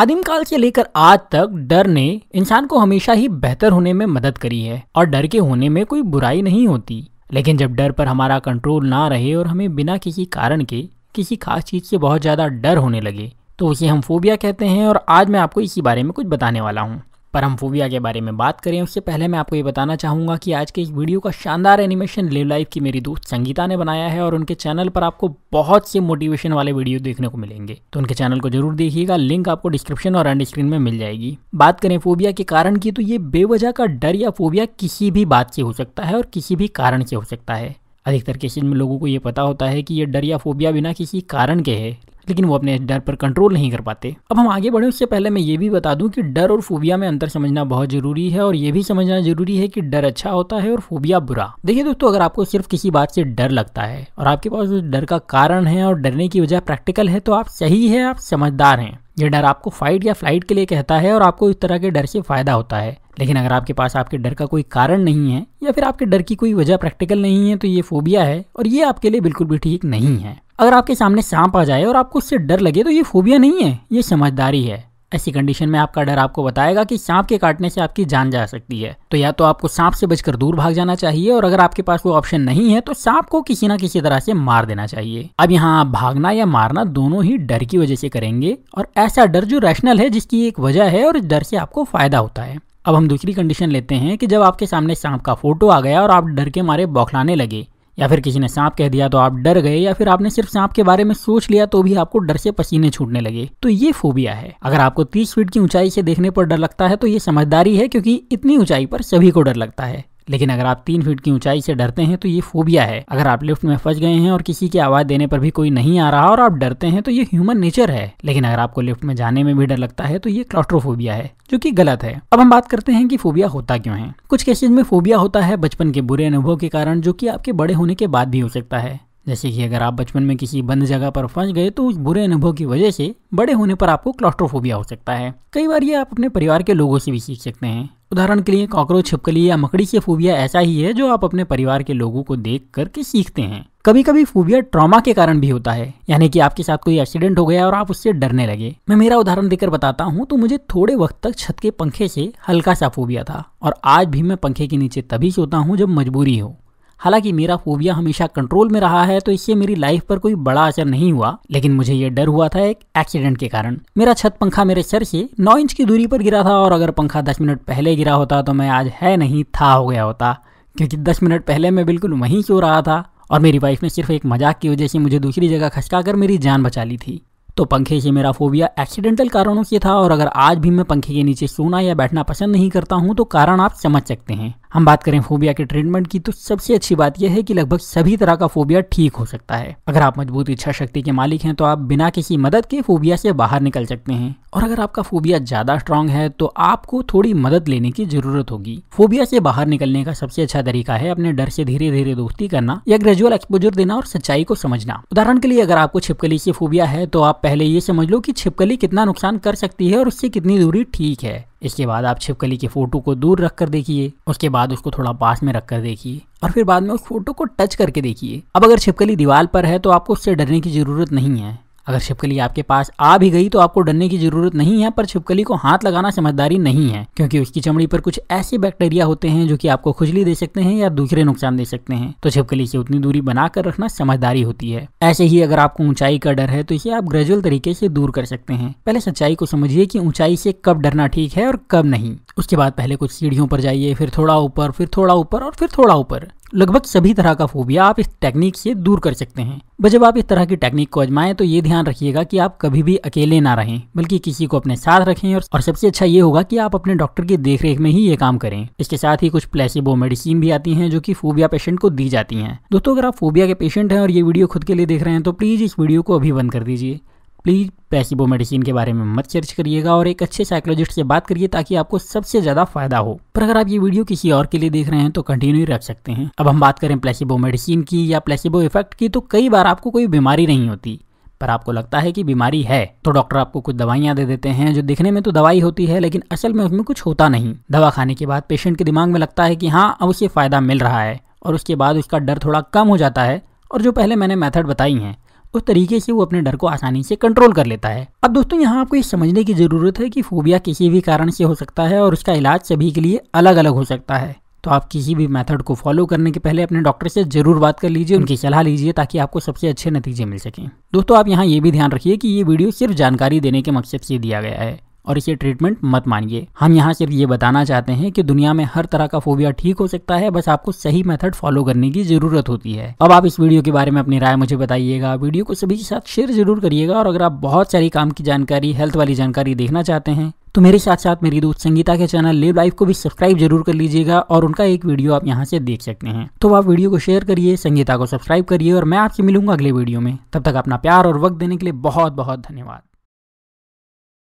आदिम काल से लेकर आज तक डर ने इंसान को हमेशा ही बेहतर होने में मदद करी है और डर के होने में कोई बुराई नहीं होती लेकिन जब डर पर हमारा कंट्रोल ना रहे और हमें बिना किसी कारण के किसी खास चीज़ से बहुत ज़्यादा डर होने लगे तो उसे हम फोबिया कहते हैं और आज मैं आपको इसी बारे में कुछ बताने वाला हूँ पर हम फोबिया के बारे में बात करें उससे पहले मैं आपको ये बताना चाहूँगा कि आज के इस वीडियो का शानदार एनिमेशन लिव लाइफ की मेरी दोस्त संगीता ने बनाया है और उनके चैनल पर आपको बहुत से मोटिवेशन वाले वीडियो देखने को मिलेंगे तो उनके चैनल को जरूर देखिएगा लिंक आपको डिस्क्रिप्शन और एंड स्क्रीन में मिल जाएगी बात करें फोबिया के कारण की तो ये बेवजह का डर या फोबिया किसी भी बात से हो सकता है और किसी भी कारण से हो सकता है अधिकतर केसेज में लोगों को ये पता होता है कि ये डर या फोबिया बिना किसी कारण के है लेकिन वो अपने डर पर कंट्रोल नहीं कर पाते अब हम आगे बढ़े उससे पहले मैं ये भी बता दूं कि डर और फोबिया में अंतर समझना बहुत जरूरी है और ये भी समझना जरूरी है कि डर अच्छा होता है और फोबिया बुरा देखिए दोस्तों अगर आपको सिर्फ किसी बात से डर लगता है और आपके पास उस डर का कारण है और डरने की वजह प्रैक्टिकल है तो आप सही है आप समझदार हैं यह डर आपको फाइट या फ्लाइट के लिए कहता है और आपको इस तरह के डर से फ़ायदा होता है लेकिन अगर आपके पास आपके डर का कोई कारण नहीं है या फिर आपके डर की कोई वजह प्रैक्टिकल नहीं है तो ये फोबिया है और ये आपके लिए बिल्कुल भी ठीक नहीं है अगर आपके सामने सांप आ जाए और आपको उससे डर लगे तो ये फोबिया नहीं है ये समझदारी है ऐसी कंडीशन में आपका डर आपको बताएगा कि सांप के काटने से आपकी जान जा सकती है तो या तो आपको सांप से बचकर दूर भाग जाना चाहिए और अगर आपके पास कोई ऑप्शन नहीं है तो सांप को किसी ना किसी तरह से मार देना चाहिए अब यहाँ आप भागना या मारना दोनों ही डर की वजह से करेंगे और ऐसा डर जो रैशनल है जिसकी एक वजह है और इस डर से आपको फायदा होता है अब हम दूसरी कंडीशन लेते हैं कि जब आपके सामने सांप का फोटो आ गया और आप डर के मारे बौखलाने लगे या फिर किसी ने सांप कह दिया तो आप डर गए या फिर आपने सिर्फ सांप के बारे में सोच लिया तो भी आपको डर से पसीने छूटने लगे तो ये फोबिया है अगर आपको तीस फीट की ऊंचाई से देखने पर डर लगता है तो ये समझदारी है क्योंकि इतनी ऊंचाई पर सभी को डर लगता है लेकिन अगर आप तीन फीट की ऊंचाई से डरते हैं तो ये फोबिया है अगर आप लिफ्ट में फंस गए हैं और किसी की आवाज देने पर भी कोई नहीं आ रहा और आप डरते हैं तो ये ह्यूमन नेचर है लेकिन अगर आपको लिफ्ट में जाने में भी डर लगता है तो ये क्लॉस्ट्रोफोबिया है जो कि गलत है अब हम बात करते हैं कि फोबिया होता क्यों है कुछ केसेज में फोबिया होता है बचपन के बुरे अनुभव के कारण जो कि आपके बड़े होने के बाद भी हो सकता है जैसे कि अगर आप बचपन में किसी बंद जगह पर फंस गए तो उस बुरे अनुभव की वजह से बड़े होने पर आपको क्लास्ट्रोफोबिया हो सकता है कई बार ये आप अपने परिवार के लोगों से भी सीख सकते हैं उदाहरण के लिए कॉकरोच छिपकली या मकड़ी से फोबिया ऐसा ही है जो आप अपने परिवार के लोगों को देख करके सीखते हैं कभी कभी फोबिया ट्रॉमा के कारण भी होता है यानी कि आपके साथ कोई एक्सीडेंट हो गया और आप उससे डरने लगे मैं मेरा उदाहरण देकर बताता हूँ तो मुझे थोड़े वक्त तक छत के पंखे से हल्का सा फोबिया था और आज भी मैं पंखे के नीचे तभी सोता हूँ जब मजबूरी हो हालांकि मेरा फोबिया हमेशा कंट्रोल में रहा है तो इससे मेरी लाइफ पर कोई बड़ा असर नहीं हुआ लेकिन मुझे ये डर हुआ था एक एक्सीडेंट के कारण मेरा छत पंखा मेरे सर से नौ इंच की दूरी पर गिरा था और अगर पंखा दस मिनट पहले गिरा होता तो मैं आज है नहीं था हो गया होता क्योंकि दस मिनट पहले मैं बिल्कुल वहीं सो रहा था और मेरी वाइफ ने सिर्फ एक मजाक की वजह से मुझे दूसरी जगह खचकाकर मेरी जान बचा ली थी तो पंखे से मेरा फोबिया एक्सीडेंटल कारणों से था और अगर आज भी मैं पंखे के नीचे सोना या बैठना पसंद नहीं करता हूँ तो कारण आप समझ सकते हैं हम बात करें फोबिया के ट्रीटमेंट की तो सबसे अच्छी बात यह है कि लगभग सभी तरह का फोबिया ठीक हो सकता है अगर आप मजबूत इच्छा शक्ति के मालिक हैं तो आप बिना किसी मदद के फोबिया से बाहर निकल सकते हैं और अगर आपका फोबिया ज्यादा स्ट्रांग है तो आपको थोड़ी मदद लेने की जरूरत होगी फोबिया से बाहर निकलने का सबसे अच्छा तरीका है अपने डर से धीरे धीरे दोस्ती करना या ग्रेजुअल एक्सपोजर देना और सच्चाई को समझना उदाहरण के लिए अगर आपको छिपकली से फोबिया है तो आप पहले ये समझ लो कि छिपकली कितना नुकसान कर सकती है और उससे कितनी दूरी ठीक है इसके बाद आप छिपकली के फ़ोटो को दूर रख कर देखिए उसके बाद उसको थोड़ा पास में रख कर देखिए और फिर बाद में उस फोटो को टच करके देखिए अब अगर छिपकली दीवार पर है तो आपको उससे डरने की ज़रूरत नहीं है अगर छिपकली आपके पास आ भी गई तो आपको डरने की जरूरत नहीं है पर छिपकली को हाथ लगाना समझदारी नहीं है क्योंकि उसकी चमड़ी पर कुछ ऐसे बैक्टीरिया होते हैं जो कि आपको खुजली दे सकते हैं या दूसरे नुकसान दे सकते हैं तो छिपकली से उतनी दूरी बनाकर रखना समझदारी होती है ऐसे ही अगर आपको ऊंचाई का डर है तो इसे आप ग्रेजुअल तरीके से दूर कर सकते हैं पहले सच्चाई को समझिए की ऊंचाई से कब डरना ठीक है और कब नहीं उसके बाद पहले कुछ सीढ़ियों पर जाइए फिर थोड़ा ऊपर फिर थोड़ा ऊपर और फिर थोड़ा ऊपर लगभग सभी तरह का फोबिया आप इस टेक्निक से दूर कर सकते हैं बस जब आप इस तरह की टेक्निक को आजमाएं तो ये ध्यान रखिएगा कि आप कभी भी अकेले ना रहें बल्कि किसी को अपने साथ रखें और, और सबसे अच्छा ये होगा कि आप अपने डॉक्टर की देखरेख में ही ये काम करें इसके साथ ही कुछ प्लेसिबो मेडिसिन भी आती हैं जो कि फोबिया पेशेंट को दी जाती हैं दोस्तों अगर आप फोबिया के पेशेंट हैं और ये वीडियो खुद के लिए देख रहे हैं तो प्लीज इस वीडियो को अभी बंद कर दीजिए प्लीज़ पैसिबो मेडिसिन के बारे में मत सर्च करिएगा और एक अच्छे साइकोलॉजिस्ट से बात करिए ताकि आपको सबसे ज़्यादा फायदा हो पर अगर आप ये वीडियो किसी और के लिए देख रहे हैं तो कंटिन्यू रख सकते हैं अब हम बात करें प्लेसिबो मेडिसिन की या प्लेसिबो इफेक्ट की तो कई बार आपको कोई बीमारी नहीं होती पर आपको लगता है कि बीमारी है तो डॉक्टर आपको कुछ दवाइयाँ दे देते हैं जो दिखने में तो दवाई होती है लेकिन असल में उसमें कुछ होता नहीं दवा खाने के बाद पेशेंट के दिमाग में लगता है कि हाँ अब उसे फ़ायदा मिल रहा है और उसके बाद उसका डर थोड़ा कम हो जाता है और जो पहले मैंने मेथड बताई हैं उस तरीके से वो अपने डर को आसानी से कंट्रोल कर लेता है अब दोस्तों यहाँ आपको ये समझने की ज़रूरत है कि फोबिया किसी भी कारण से हो सकता है और उसका इलाज सभी के लिए अलग अलग हो सकता है तो आप किसी भी मेथड को फॉलो करने के पहले अपने डॉक्टर से जरूर बात कर लीजिए उनकी सलाह लीजिए ताकि आपको सबसे अच्छे नतीजे मिल सकें दोस्तों आप यहाँ ये भी ध्यान रखिए कि ये वीडियो सिर्फ जानकारी देने के मकसद से दिया गया है और इसे ट्रीटमेंट मत मानिए हम यहाँ सिर्फ ये बताना चाहते हैं कि दुनिया में हर तरह का फोबिया ठीक हो सकता है बस आपको सही मेथड फॉलो करने की जरूरत होती है अब आप इस वीडियो के बारे में अपनी राय मुझे बताइएगा वीडियो को सभी के साथ शेयर जरूर करिएगा और अगर आप बहुत सारी काम की जानकारी हेल्थ वाली जानकारी देखना चाहते हैं तो मेरे साथ साथ मेरी दोस्त संगीता के चैनल लिव लाइफ को भी सब्सक्राइब जरूर कर लीजिएगा और उनका एक वीडियो आप यहाँ से देख सकते हैं तो आप वीडियो को शेयर करिए संगीता को सब्सक्राइब करिए और मैं आपसे मिलूंगा अगले वीडियो में तब तक अपना प्यार और वक्त देने के लिए बहुत बहुत धन्यवाद